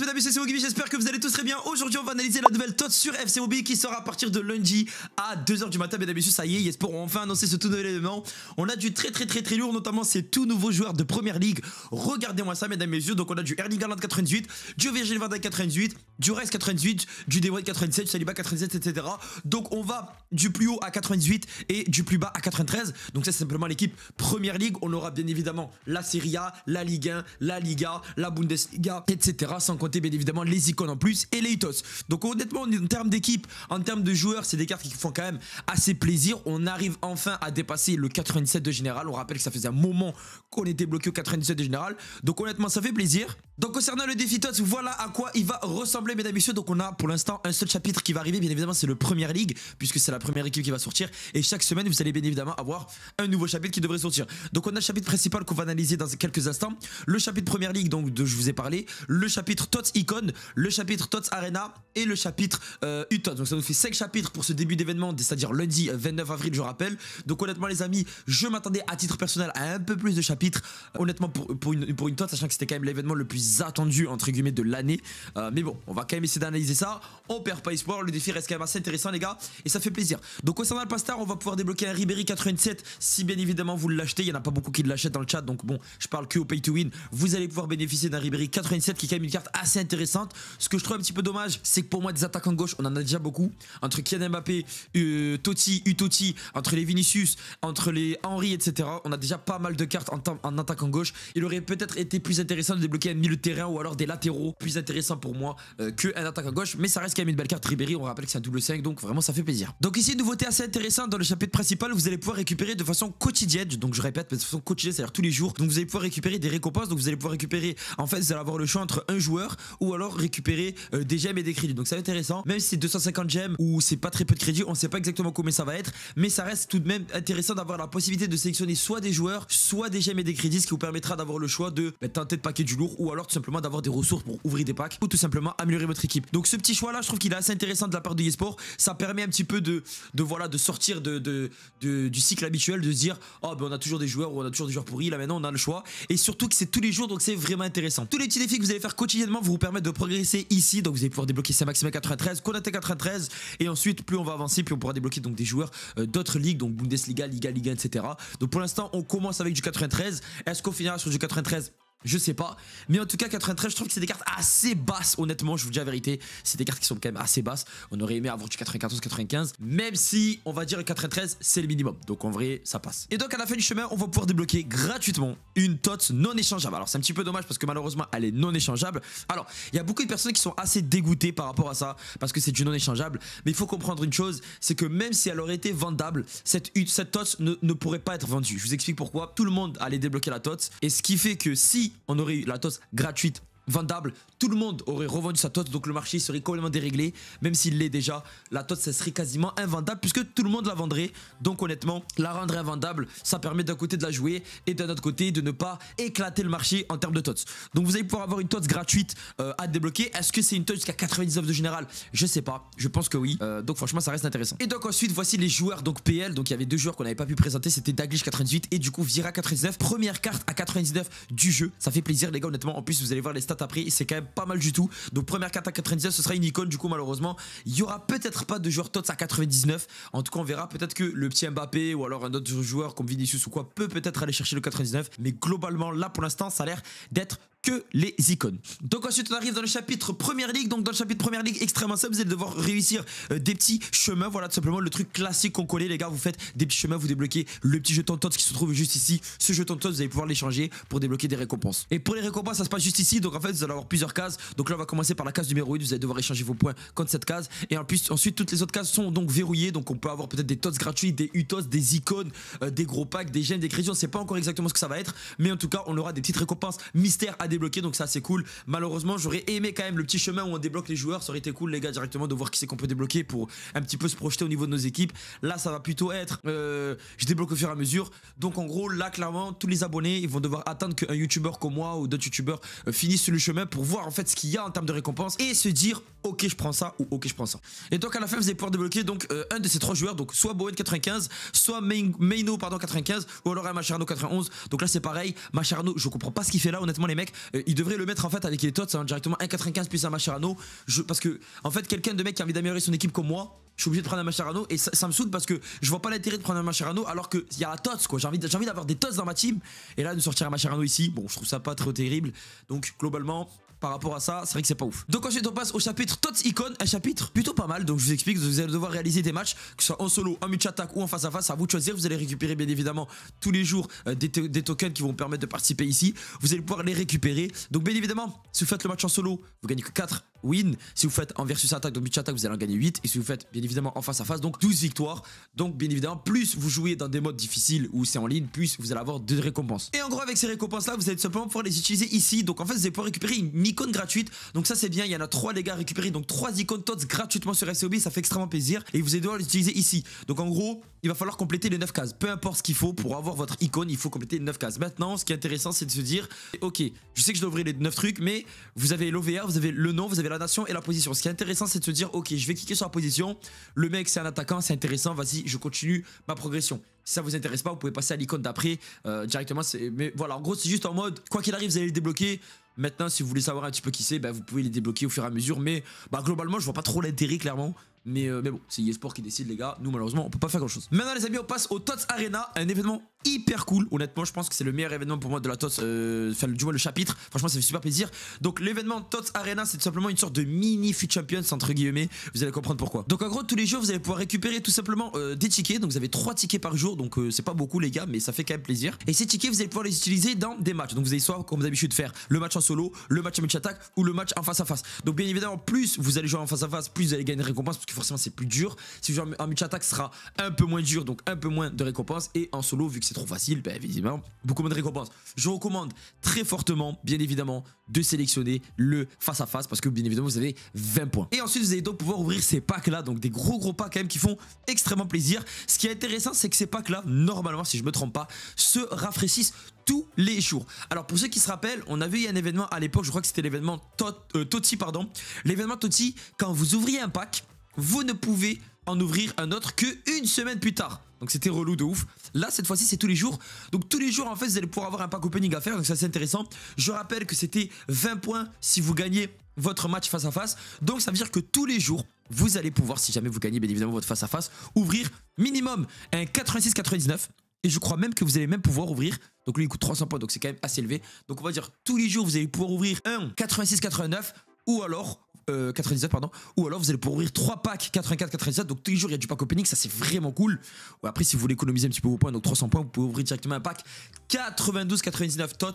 mesdames et c'est j'espère que vous allez tous très bien. Aujourd'hui, on va analyser la nouvelle TOT sur FC Mobile qui sort à partir de lundi à 2h du matin, mesdames et messieurs. Ça y est, on ont enfin annoncé ce tout nouvel élément. On a du très très très très lourd, notamment ces tout nouveaux joueurs de première ligue. Regardez-moi ça, mesdames et messieurs. Donc, on a du Erling Haaland 98, du Virgin van du reste 88, du De 97, du Saliba 87, etc. Donc, on va du plus haut à 98 et du plus bas à 93. Donc, ça, c'est simplement l'équipe première ligue. On aura bien évidemment la Serie A, la Ligue 1, la Liga, la Bundesliga, etc. Sans bien évidemment les icônes en plus et les Donc honnêtement, en termes d'équipe, en termes de joueurs, c'est des cartes qui font quand même assez plaisir. On arrive enfin à dépasser le 97 de général. On rappelle que ça faisait un moment qu'on était bloqué au 97 de général. Donc honnêtement, ça fait plaisir. Donc concernant le défi TOTS, voilà à quoi il va ressembler mesdames et messieurs. Donc on a pour l'instant un seul chapitre qui va arriver, bien évidemment c'est le Première League, puisque c'est la première équipe qui va sortir. Et chaque semaine vous allez bien évidemment avoir un nouveau chapitre qui devrait sortir. Donc on a le chapitre principal qu'on va analyser dans quelques instants, le chapitre Première League donc de je vous ai parlé, le chapitre TOTS Icon, le chapitre TOTS Arena et le chapitre euh, u UTOTS. Donc ça nous fait 5 chapitres pour ce début d'événement, c'est-à-dire lundi 29 euh, avril je rappelle. Donc honnêtement les amis, je m'attendais à titre personnel à un peu plus de chapitres, honnêtement pour, pour une, pour une TOTS, sachant que c'était quand même l'événement le plus attendus entre guillemets de l'année. Euh, mais bon, on va quand même essayer d'analyser ça. On perd pas espoir, le défi reste quand même assez intéressant les gars et ça fait plaisir. Donc au le pastar, on va pouvoir débloquer un Ribéry 87 si bien évidemment vous l'achetez. Il y en a pas beaucoup qui l'achètent dans le chat donc bon, je parle que au pay to win. Vous allez pouvoir bénéficier d'un Ribéry 87 qui est quand même une carte assez intéressante. Ce que je trouve un petit peu dommage, c'est que pour moi des attaques en gauche, on en a déjà beaucoup entre Kian Mbappé, euh, Totti, entre les Vinicius, entre les Henry, etc. On a déjà pas mal de cartes en, en attaque en gauche. Il aurait peut-être été plus intéressant de débloquer un mille terrain ou alors des latéraux plus intéressants pour moi euh, qu'un attaque à gauche. Mais ça reste quand même une belle carte Ribéry. On rappelle que c'est un double 5, donc vraiment ça fait plaisir. Donc ici, une nouveauté assez intéressante dans le chapitre principal, vous allez pouvoir récupérer de façon quotidienne. Donc je répète, mais de façon quotidienne, c'est-à-dire tous les jours. Donc vous allez pouvoir récupérer des récompenses. Donc vous allez pouvoir récupérer, en fait, vous allez avoir le choix entre un joueur ou alors récupérer euh, des gemmes et des crédits. Donc c'est intéressant. Même si c'est 250 gemmes ou c'est pas très peu de crédits, on sait pas exactement comment ça va être. Mais ça reste tout de même intéressant d'avoir la possibilité de sélectionner soit des joueurs, soit des gemmes et des crédits, ce qui vous permettra d'avoir le choix de bah, tenter de paquet du lourd ou alors tout simplement d'avoir des ressources pour ouvrir des packs ou tout simplement améliorer votre équipe. Donc ce petit choix là, je trouve qu'il est assez intéressant de la part de eSport. Ça permet un petit peu de, de voilà, de sortir de, de, du cycle habituel, de se dire oh ben on a toujours des joueurs ou on a toujours des joueurs pourris. Là maintenant on a le choix et surtout que c'est tous les jours donc c'est vraiment intéressant. Tous les petits défis que vous allez faire quotidiennement vous, vous permettent de progresser ici. Donc vous allez pouvoir débloquer saint maximum 93, Konaté 93 et ensuite plus on va avancer plus on pourra débloquer donc des joueurs euh, d'autres ligues donc Bundesliga, Liga, Liga, etc. Donc pour l'instant on commence avec du 93. Est-ce qu'on finira sur du 93 je sais pas. Mais en tout cas, 93, je trouve que c'est des cartes assez basses, honnêtement. Je vous dis la vérité. C'est des cartes qui sont quand même assez basses. On aurait aimé avoir du 94, 95. Même si, on va dire, que 93, c'est le minimum. Donc en vrai, ça passe. Et donc, à la fin du chemin, on va pouvoir débloquer gratuitement une tote non échangeable. Alors, c'est un petit peu dommage parce que malheureusement, elle est non échangeable. Alors, il y a beaucoup de personnes qui sont assez dégoûtées par rapport à ça parce que c'est du non échangeable. Mais il faut comprendre une chose c'est que même si elle aurait été vendable, cette, cette TOTS ne, ne pourrait pas être vendue. Je vous explique pourquoi. Tout le monde allait débloquer la tote Et ce qui fait que si on aurait eu la tosse gratuite vendable, tout le monde aurait revendu sa tot donc le marché serait complètement déréglé, même s'il l'est déjà, la tot ça serait quasiment invendable, puisque tout le monde la vendrait, donc honnêtement, la rendre invendable, ça permet d'un côté de la jouer, et d'un autre côté de ne pas éclater le marché en termes de tots. Donc vous allez pouvoir avoir une tots gratuite euh, à débloquer, est-ce que c'est une tots jusqu'à 99 de général Je sais pas, je pense que oui, euh, donc franchement ça reste intéressant. Et donc ensuite, voici les joueurs, donc PL, donc il y avait deux joueurs qu'on n'avait pas pu présenter, c'était Daglish 98 et du coup Vira 99, première carte à 99 du jeu, ça fait plaisir les gars honnêtement, en plus vous allez voir les stats t'as pris C'est quand même pas mal du tout. Donc première carte à 99, ce sera une icône. Du coup, malheureusement, il y aura peut-être pas de joueur TOTS à 99. En tout cas, on verra peut-être que le petit Mbappé ou alors un autre joueur comme Vinicius ou quoi peut peut-être aller chercher le 99. Mais globalement, là pour l'instant, ça a l'air d'être que les icônes. Donc ensuite on arrive dans le chapitre Première Ligue, donc dans le chapitre Première Ligue extrêmement simple, vous allez devoir réussir euh, des petits chemins, voilà tout simplement le truc classique qu'on connaît les gars, vous faites des petits chemins, vous débloquez le petit jeton TOTS qui se trouve juste ici, ce jeton TOTS vous allez pouvoir l'échanger pour débloquer des récompenses. Et pour les récompenses ça se passe juste ici, donc en fait vous allez avoir plusieurs cases, donc là on va commencer par la case numéro 8, vous allez devoir échanger vos points contre cette case, et en plus ensuite toutes les autres cases sont donc verrouillées, donc on peut avoir peut-être des TOTS gratuits, des UTOS, des icônes, euh, des gros packs, des gemmes, des crédits, on sait pas encore exactement ce que ça va être, mais en tout cas on aura des petites récompenses mystères à des débloquer, donc ça c'est cool. Malheureusement, j'aurais aimé quand même le petit chemin où on débloque les joueurs. Ça aurait été cool, les gars, directement de voir qui c'est qu'on peut débloquer pour un petit peu se projeter au niveau de nos équipes. Là, ça va plutôt être, euh, je débloque au fur et à mesure. Donc en gros, là, clairement, tous les abonnés, ils vont devoir attendre qu'un youtubeur comme moi ou d'autres youtubeurs euh, finissent le chemin pour voir en fait ce qu'il y a en termes de récompense et se dire, ok, je prends ça ou ok, je prends ça. Et donc à la fin, vous allez pouvoir débloquer donc euh, un de ces trois joueurs, donc soit Bowen95, soit Meino, pardon, 95, ou alors un Macharno 91. Donc là, c'est pareil. Macharno, je comprends pas ce qu'il fait là, honnêtement, les mecs. Euh, il devrait le mettre en fait avec les tots directement 1,95 plus un Mascherano. Je, parce que en fait quelqu'un de mec qui a envie d'améliorer son équipe comme moi, je suis obligé de prendre un Mascherano et ça, me saoule parce que je vois pas l'intérêt de prendre un Mascherano alors qu'il y a la tots quoi. J'ai envie, d'avoir des tots dans ma team et là de sortir un Mascherano ici, bon je trouve ça pas trop terrible. Donc globalement par rapport à ça, c'est vrai que c'est pas ouf. Donc ensuite on passe au chapitre Tots Icon, un chapitre plutôt pas mal, donc je vous explique, vous allez devoir réaliser des matchs, que ce soit en solo, en match attack ou en face à face, à vous de choisir, vous allez récupérer bien évidemment tous les jours euh, des, tokens qui vont permettre de participer ici, vous allez pouvoir les récupérer, donc bien évidemment, si vous faites le match en solo, vous gagnez que 4 win si vous faites en versus attaque, donc match vous allez en gagner 8, et si vous faites bien évidemment en face à face, donc 12 victoires, donc bien évidemment, plus vous jouez dans des modes difficiles ou c'est en ligne, plus vous allez avoir deux récompenses. Et en gros avec ces récompenses là, vous allez simplement pouvoir les utiliser ici, donc en fait vous allez pouvoir récupérer une icône gratuite, Donc ça c'est bien, il y en a trois les gars récupérés. Donc trois icônes TOTS gratuitement sur soB ça fait extrêmement plaisir. Et vous allez devoir l'utiliser ici. Donc en gros, il va falloir compléter les 9 cases. Peu importe ce qu'il faut, pour avoir votre icône, il faut compléter les 9 cases. Maintenant, ce qui est intéressant, c'est de se dire, ok, je sais que je dois ouvrir les 9 trucs, mais vous avez l'ovr vous avez le nom, vous avez la nation et la position. Ce qui est intéressant, c'est de se dire, ok, je vais cliquer sur la position. Le mec, c'est un attaquant, c'est intéressant, vas-y, je continue ma progression. Si ça vous intéresse pas, vous pouvez passer à l'icône d'après euh, directement directement. Mais voilà, en gros, c'est juste en mode, quoi qu'il arrive, vous allez le débloquer. Maintenant, si vous voulez savoir un petit peu qui c'est, bah, vous pouvez les débloquer au fur et à mesure. Mais bah, globalement, je vois pas trop l'intérêt, clairement. Mais, euh, bon, c'est E-Sport qui décide, les gars. Nous, malheureusement, on peut pas faire grand chose. Maintenant, les amis, on passe au TOTS Arena, un événement hyper cool. Honnêtement, je pense que c'est le meilleur événement pour moi de la TOTS, euh, enfin, du moins le chapitre. Franchement, ça fait super plaisir. Donc, l'événement TOTS Arena, c'est tout simplement une sorte de mini FUT Champions, entre guillemets. Vous allez comprendre pourquoi. Donc, en gros, tous les jours, vous allez pouvoir récupérer tout simplement euh, des tickets. Donc, vous avez 3 tickets par jour. Donc, euh, c'est pas beaucoup, les gars, mais ça fait quand même plaisir. Et ces tickets, vous allez pouvoir les utiliser dans des matchs. Donc, vous allez soit, comme vous de faire le match en solo, le match en match attaque ou le match en face à face. Donc, bien évidemment, plus vous allez jouer en face à face, plus vous allez gagner des récompenses parce que forcément, c'est plus dur. Si vous jouez en match attaque, sera un peu moins dur, donc un peu moins de récompenses. Et en solo, vu que c'est trop facile, ben évidemment, beaucoup moins de récompenses. Je recommande très fortement, bien évidemment, de sélectionner le face-à-face parce que, bien évidemment, vous avez 20 points. Et ensuite, vous allez donc pouvoir ouvrir ces packs-là, donc des gros gros packs quand même qui font extrêmement plaisir. Ce qui est intéressant, c'est que ces packs-là, normalement, si je me trompe pas, se rafraîchissent tous les jours. Alors pour ceux qui se rappellent, on avait eu un événement à l'époque, je crois que c'était l'événement Tot, euh, pardon. L'événement Toti, quand vous ouvriez un pack, vous ne pouvez en ouvrir un autre qu'une semaine plus tard. Donc c'était relou de ouf. Là, cette fois-ci, c'est tous les jours. Donc tous les jours, en fait, vous allez pouvoir avoir un pack opening à faire. Donc ça, c'est intéressant. Je rappelle que c'était 20 points si vous gagnez votre match face à face. Donc ça veut dire que tous les jours, vous allez pouvoir, si jamais vous gagnez bien évidemment votre face à face, ouvrir minimum un 86-99. Et je crois même que vous allez même pouvoir ouvrir. Donc lui, il coûte 300 points, donc c'est quand même assez élevé. Donc on va dire tous les jours, vous allez pouvoir ouvrir un 86-89 ou alors euh, 99 pardon ou alors vous allez pouvoir ouvrir 3 packs 84 97 donc tous les jours il y a du pack opening ça c'est vraiment cool après si vous voulez économiser un petit peu vos points donc 300 points vous pouvez ouvrir directement un pack 92 99 tot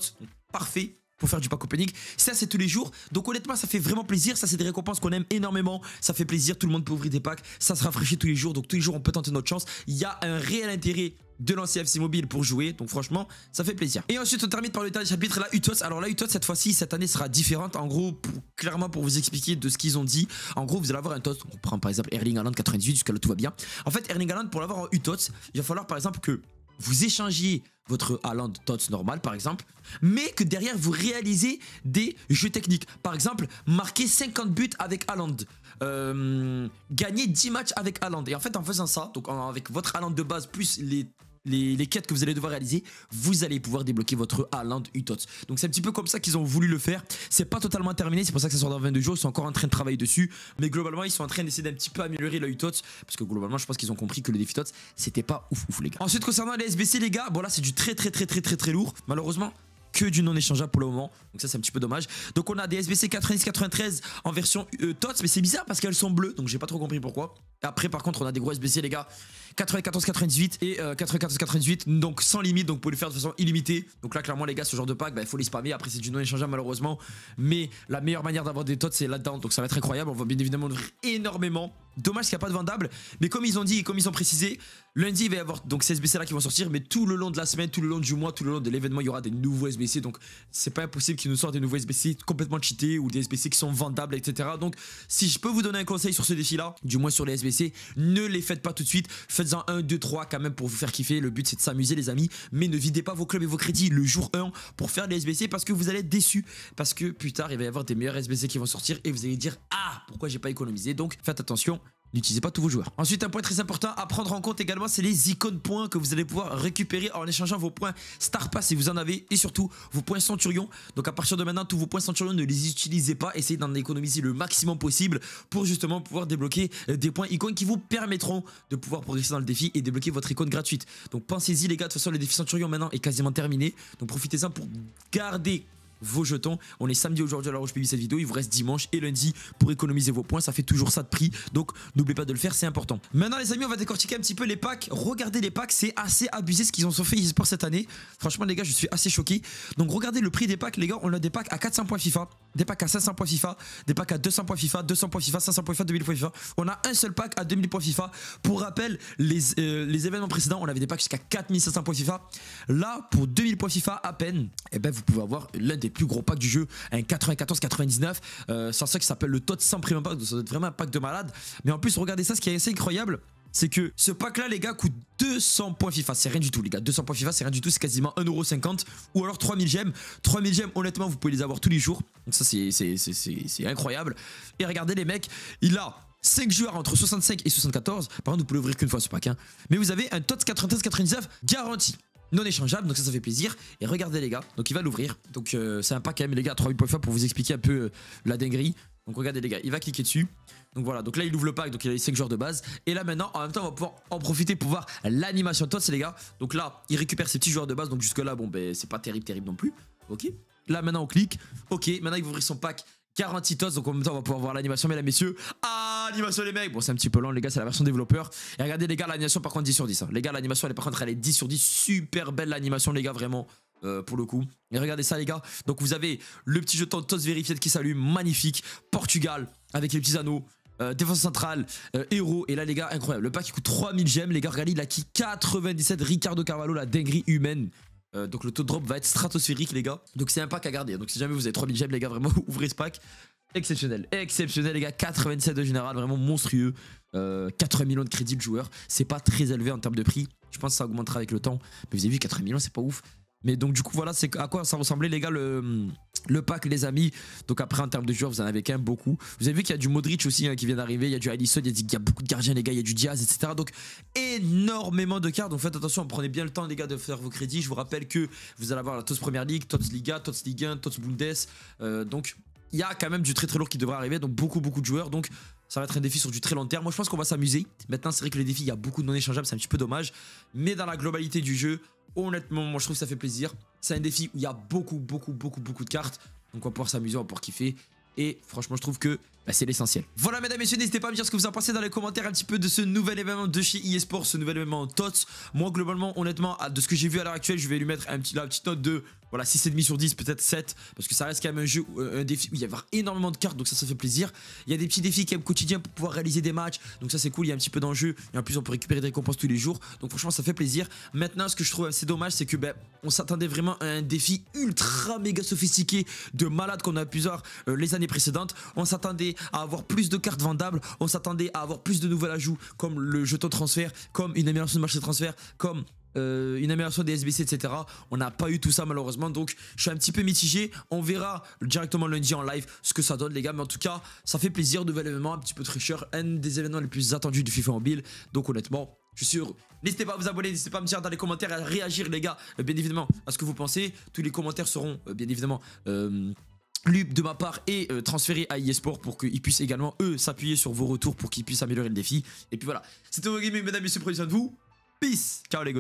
parfait pour faire du pack opening. Ça, c'est tous les jours. Donc, honnêtement, ça fait vraiment plaisir. Ça, c'est des récompenses qu'on aime énormément. Ça fait plaisir. Tout le monde peut ouvrir des packs. Ça se rafraîchit tous les jours. Donc, tous les jours, on peut tenter notre chance. Il y a un réel intérêt de lancer FC Mobile pour jouer. Donc franchement, ça fait plaisir. Et ensuite, on termine par le dernier chapitre, la UTOS. Alors la UTOS, cette fois-ci, cette année sera différente. En gros, clairement pour vous expliquer de ce qu'ils ont dit. En gros, vous allez avoir un tot On prend par exemple Erling Haaland 98, jusqu'à là tout va bien. En fait, Erling Haaland, pour l'avoir en UTOS, il va falloir par exemple que vous échangiez votre Haaland Tots normal par exemple, mais que derrière vous réalisez des jeux techniques. Par exemple, marquer 50 buts avec Haaland, euh, gagner 10 matchs avec Haaland. Et en fait, en faisant ça, donc avec votre Haaland de base plus les les, quêtes que vous allez devoir réaliser, vous allez pouvoir débloquer votre u Utots. Donc c'est un petit peu comme ça qu'ils ont voulu le faire. C'est pas totalement terminé, c'est pour ça que ça sort dans 22 jours. Ils sont encore en train de travailler dessus. Mais globalement, ils sont en train d'essayer d'un petit peu améliorer le Utots. Parce que globalement, je pense qu'ils ont compris que le défi Tots, c'était pas ouf ouf, les gars. Ensuite, concernant les SBC, les gars, bon là, c'est du très très très très très très lourd. Malheureusement, que du non échangeable pour le moment. Donc ça c'est un petit peu dommage. Donc on a des SBC 90 93 en version euh, TOTS mais c'est bizarre parce qu'elles sont bleues donc j'ai pas trop compris pourquoi. Après par contre on a des gros SBC les gars 94-98 et 94-98, euh, donc sans limite, donc vous pouvez le faire de façon illimitée. Donc là, clairement, les gars, ce genre de pack, bah, il faut les spammer. Après, c'est du non échangeable, malheureusement. Mais la meilleure manière d'avoir des tots, c'est là-dedans. Donc ça va être incroyable. On va bien évidemment ouvrir énormément. Dommage qu'il n'y a pas de vendable. Mais comme ils ont dit et comme ils ont précisé, lundi, il va y avoir donc ces SBC là qui vont sortir. Mais tout le long de la semaine, tout le long du mois, tout le long de l'événement, il y aura des nouveaux SBC. Donc, c'est pas impossible qu'ils nous sortent des nouveaux SBC complètement cheatés ou des SBC qui sont vendables, etc. Donc, si je peux vous donner un conseil sur ce défi là, du moins sur les SBC, ne les faites pas tout de suite. Faites-en 1, 2, 3 quand même pour vous faire kiffer. Le but, c'est de s'amuser, les amis. Mais ne videz pas vos clubs et vos crédits le jour 1 pour faire des SBC parce que vous allez être déçus. Parce que plus tard, il va y avoir des meilleurs SBC qui vont sortir et vous allez dire Ah, pourquoi j'ai pas économisé Donc, faites attention N'utilisez pas tous vos joueurs. Ensuite, un point très important à prendre en compte également, c'est les icônes points que vous allez pouvoir récupérer en échangeant vos points Star Pass si vous en avez et surtout vos points Centurion. Donc à partir de maintenant, tous vos points Centurion ne les utilisez pas, essayez d'en économiser le maximum possible pour justement pouvoir débloquer euh, des points icônes qui vous permettront de pouvoir progresser dans le défi et débloquer votre icône gratuite. Donc pensez-y les gars, de toute façon le défi Centurion maintenant est quasiment terminé. Donc profitez-en pour garder vos jetons. On est samedi aujourd'hui alors je publie cette vidéo. Il vous reste dimanche et lundi pour économiser vos points. Ça fait toujours ça de prix. Donc n'oubliez pas de le faire, c'est important. Maintenant les amis, on va décortiquer un petit peu les packs. Regardez les packs, c'est assez abusé ce qu'ils ont fait pour cette année. Franchement les gars, je suis assez choqué. Donc regardez le prix des packs les gars, on a des packs à 400 points FIFA, des packs à 500 points FIFA, des packs à 200 points FIFA, 200 points FIFA, 500 points FIFA, 2000 points FIFA. On a un seul pack à 2000 points FIFA. Pour rappel, les, euh, les événements précédents, on avait des packs jusqu'à 4500 points FIFA. Là, pour 2000 points FIFA à peine, et eh ben vous pouvez avoir l'un des le plus gros pack du jeu, un 94-99. c'est euh, un ça qui s'appelle le Tot 100 Premium Pack, ça doit être vraiment un pack de malade. Mais en plus, regardez ça, ce qui est assez incroyable, c'est que ce pack là les gars coûte 200 points FIFA, c'est rien du tout les gars, 200 points FIFA c'est rien du tout, c'est quasiment 1,50€ ou alors 3000 gemmes, 3000 gemmes honnêtement vous pouvez les avoir tous les jours, donc ça c'est incroyable, et regardez les mecs, il a 5 joueurs entre 65 et 74, par contre vous pouvez ouvrir qu'une fois ce pack, hein. mais vous avez un TOTS 93-99 garanti, non échangeable, donc ça, ça fait plaisir. Et regardez les gars, donc il va l'ouvrir. Donc euh, c'est un pack quand même, les gars, à points pour vous expliquer un peu euh, la dinguerie. Donc regardez les gars, il va cliquer dessus. Donc voilà, donc là il ouvre le pack, donc il a les 5 joueurs de base. Et là maintenant, en même temps, on va pouvoir en profiter pour voir l'animation de c'est les gars. Donc là, il récupère ses petits joueurs de base, donc jusque là, bon, ben c'est pas terrible, terrible non plus. Ok. Là maintenant, on clique. Ok, maintenant il va ouvrir son pack 46 TOS, donc en même temps, on va pouvoir voir l'animation. Mesdames, messieurs, ah l'animation les mecs. Bon, c'est un petit peu lent, les gars, c'est la version développeur. Et regardez les gars, l'animation par contre 10 sur 10. Hein. Les gars, l'animation, elle est par contre, elle est 10 sur 10. Super belle l'animation, les gars, vraiment. Euh, pour le coup. Et regardez ça les gars. Donc vous avez le petit jeton de vérifié qui s'allume, magnifique. Portugal avec les petits anneaux. Euh, défense centrale, euh, héros, et là les gars, incroyable. Le pack qui coûte 3000 gemmes, les gars, regardez, il a qui 97, Ricardo Carvalho, la dinguerie humaine. donc le taux de drop va être stratosphérique les gars. Donc c'est un pack à garder. Donc si jamais vous avez 3000 gemmes les gars, vraiment ouvrez ce pack. Exceptionnel, exceptionnel les gars, 87 de général, vraiment monstrueux. Euh, 4 millions de crédits de joueur, c'est pas très élevé en termes de prix. Je pense que ça augmentera avec le temps. Mais vous avez vu, 4 millions, c'est pas ouf. Mais donc du coup voilà c'est à quoi ça ressemblait les gars le, pack les amis Donc après en termes de joueurs vous en avez quand même beaucoup Vous avez vu qu'il y a du Modric aussi hein, qui vient d'arriver Il y a du Allison il y, a, beaucoup de gardiens les gars, il y a du Diaz etc Donc énormément de cartes donc faites attention prenez bien le temps les gars de faire vos crédits Je vous rappelle que vous allez avoir la TOS Première Ligue, Tots Liga, Tots Ligue 1, Bundes euh, Donc il y a quand même du très très lourd qui devrait arriver, donc beaucoup beaucoup de joueurs. Donc ça va être un défi sur du très long terme. Moi je pense qu'on va s'amuser. Maintenant c'est vrai que les défis, il y a beaucoup de non échangeables, c'est un petit peu dommage. Mais dans la globalité du jeu, honnêtement, moi je trouve que ça fait plaisir. C'est un défi où il y a beaucoup beaucoup beaucoup beaucoup de cartes. Donc on va pouvoir s'amuser, on va pouvoir kiffer. Et franchement je trouve que bah, c'est l'essentiel. Voilà, mesdames et messieurs, n'hésitez pas à me dire ce que vous en pensez dans les commentaires un petit peu de ce nouvel événement de chez eSport, ce nouvel événement TOTS. Moi, globalement, honnêtement, de ce que j'ai vu à l'heure actuelle, je vais lui mettre un petit, la petite note de voilà 6,5 sur 10 peut-être 7 parce que ça reste quand même un jeu euh, un défi où il y a énormément de cartes donc ça ça fait plaisir il y a des petits défis qui même quotidien pour pouvoir réaliser des matchs donc ça c'est cool il y a un petit peu d'enjeu et en plus on peut récupérer des récompenses tous les jours donc franchement ça fait plaisir maintenant ce que je trouve assez dommage c'est que ben on s'attendait vraiment à un défi ultra méga sophistiqué de malade qu'on a pu voir euh, les années précédentes on s'attendait à avoir plus de cartes vendables, on s'attendait à avoir plus de nouvelles ajouts comme le jeton de transfert, comme une amélioration de marché de transfert, comme euh, une amélioration des SBC, etc. On n'a pas eu tout ça malheureusement, donc je suis un petit peu mitigé. On verra directement lundi en live ce que ça donne, les gars. Mais en tout cas, ça fait plaisir, nouvel événement, un petit peu tricheur, un des événements les plus attendus du FIFA Mobile. Donc honnêtement, je suis sûr N'hésitez pas à vous abonner, n'hésitez pas à me dire dans les commentaires, à réagir, les gars, euh, bien évidemment, à ce que vous pensez. Tous les commentaires seront, euh, bien évidemment, euh, Lup de ma part Et euh, transféré à eSport pour qu'ils puissent également eux s'appuyer sur vos retours pour qu'ils puissent améliorer le défi. Et puis voilà, c'était Gaming, mesdames et messieurs, prenez de vous. Peace, ciao les gars.